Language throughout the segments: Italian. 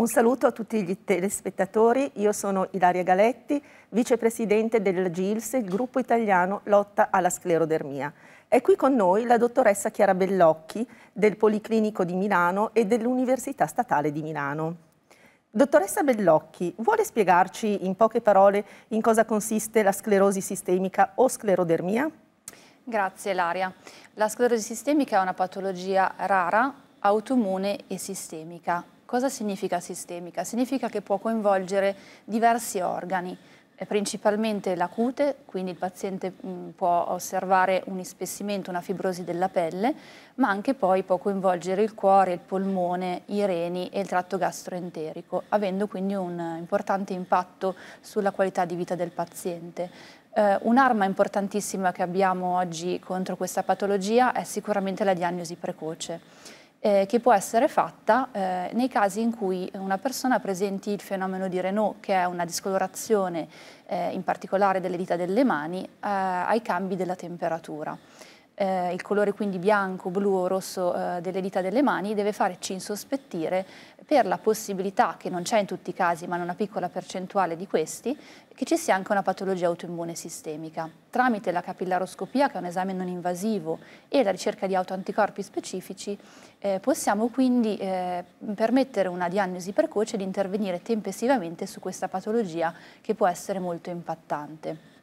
Un saluto a tutti gli telespettatori, io sono Ilaria Galetti, vicepresidente del GILS, il gruppo italiano Lotta alla sclerodermia. È qui con noi la dottoressa Chiara Bellocchi del Policlinico di Milano e dell'Università Statale di Milano. Dottoressa Bellocchi, vuole spiegarci in poche parole in cosa consiste la sclerosi sistemica o sclerodermia? Grazie Ilaria. La sclerosi sistemica è una patologia rara, autoimmune e sistemica Cosa significa sistemica? Significa che può coinvolgere diversi organi, eh, principalmente la cute, quindi il paziente mh, mm, può osservare un ispessimento, una fibrosi della pelle, ma anche poi può coinvolgere il cuore, il polmone, i reni e il tratto gastroenterico, avendo quindi un importante impatto sulla qualità di vita del paziente. Eh, Un'arma importantissima che abbiamo oggi contro questa patologia è sicuramente la diagnosi precoce eh, che può essere fatta eh, nei casi in cui una persona presenti il fenomeno di Renault, che è una discolorazione eh, in particolare delle dita delle mani, eh, ai cambi della temperatura eh, il colore quindi bianco, blu o rosso eh, delle dita delle mani deve farci insospettire per la possibilità, che non c'è in tutti i casi ma in una piccola percentuale di questi, che ci sia anche una patologia autoimmune sistemica. Tramite la capillaroscopia, che è un esame non invasivo, e la ricerca di autoanticorpi specifici, eh, possiamo quindi eh, permettere una diagnosi precoce di intervenire tempestivamente su questa patologia che può essere molto impattante.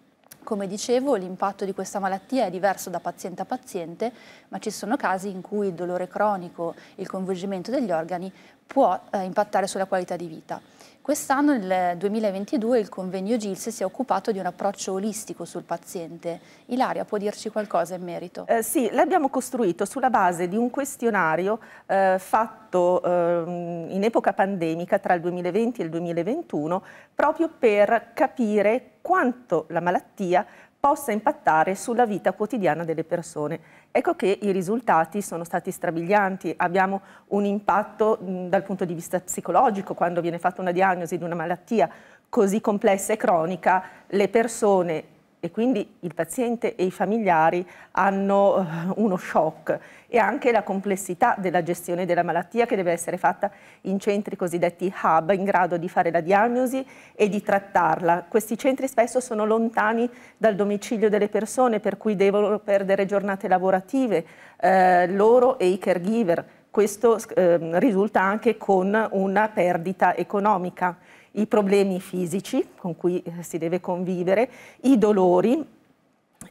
Come dicevo, l'impatto di questa malattia è diverso da paziente a paziente, ma ci sono casi in cui il dolore cronico, il coinvolgimento degli organi può eh, impattare sulla qualità di vita. Quest'anno, nel 2022, il convegno GILS si è occupato di un approccio olistico sul paziente. Ilaria, può dirci qualcosa in merito? Eh, sì, l'abbiamo costruito sulla base di un questionario eh, fatto ehm, in epoca pandemica tra il 2020 e il 2021 proprio per capire quanto la malattia possa impattare sulla vita quotidiana delle persone. Ecco che i risultati sono stati strabilianti, abbiamo un impatto dal punto di vista psicologico quando viene fatta una diagnosi di una malattia così complessa e cronica, le persone e quindi il paziente e i familiari hanno eh, uno shock e anche la complessità della gestione della malattia che deve essere fatta in centri cosiddetti hub in grado di fare la diagnosi e di trattarla. Questi centri spesso sono lontani dal domicilio delle persone per cui devono perdere giornate lavorative eh, loro e i caregiver. Questo eh, risulta anche con una perdita economica i problemi fisici con cui eh, si deve convivere, i dolori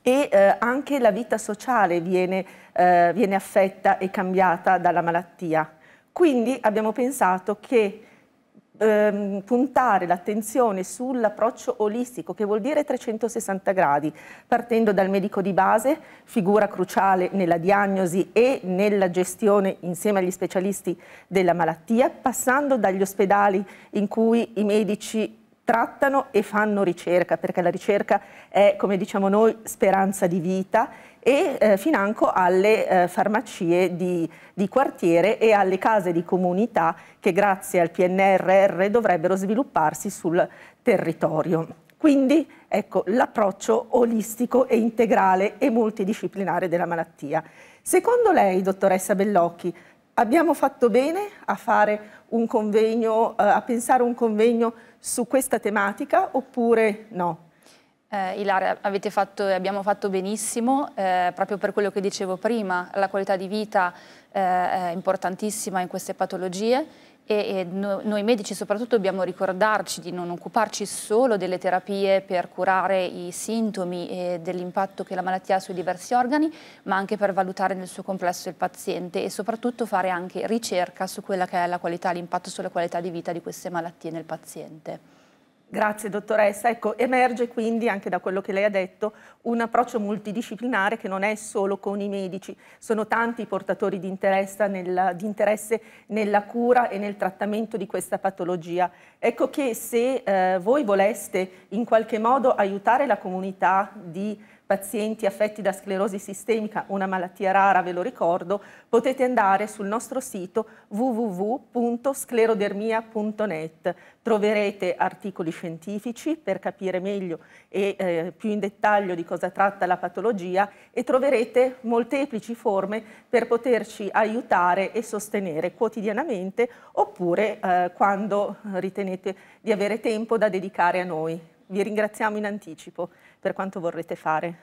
e eh, anche la vita sociale viene, eh, viene affetta e cambiata dalla malattia. Quindi abbiamo pensato che ehm, puntare l'attenzione sull'approccio olistico, che vuol dire 360 gradi, partendo dal medico di base, figura cruciale nella diagnosi e nella gestione insieme agli specialisti della malattia, passando dagli ospedali in cui i medici trattano e fanno ricerca, perché la ricerca è, come diciamo noi, speranza di vita e eh, financo alle eh, farmacie di, di, quartiere e alle case di comunità che grazie al PNRR dovrebbero svilupparsi sul territorio. Quindi ecco l'approccio olistico e integrale e multidisciplinare della malattia. Secondo lei, dottoressa Bellocchi, Abbiamo fatto bene a, fare un convegno, eh, a pensare un convegno su questa tematica oppure no? Eh, Ilaria, fatto, e abbiamo fatto benissimo, eh, proprio per quello che dicevo prima, la qualità di vita eh, è importantissima in queste patologie e, e no, noi medici soprattutto dobbiamo ricordarci di non occuparci solo delle terapie per curare i sintomi e dell'impatto che la malattia ha sui diversi organi, ma anche per valutare nel suo complesso il paziente e soprattutto fare anche ricerca su quella che è l'impatto sulla qualità di vita di queste malattie nel paziente. Grazie dottoressa. Ecco, emerge quindi anche da quello che lei ha detto un approccio multidisciplinare che non è solo con i medici, sono tanti i portatori di interesse, nella, di interesse nella cura e nel trattamento di questa patologia. Ecco che se eh, voi voleste in qualche modo aiutare la comunità di pazienti affetti da sclerosi sistemica, una malattia rara, ve lo ricordo, potete andare sul nostro sito www.sclerodermia.net. Troverete articoli scientifici per capire meglio e eh, più in dettaglio di cosa tratta la patologia e troverete molteplici forme per poterci aiutare e sostenere quotidianamente oppure eh, quando ritenete di avere tempo da dedicare a noi. Vi ringraziamo in anticipo per quanto vorrete fare.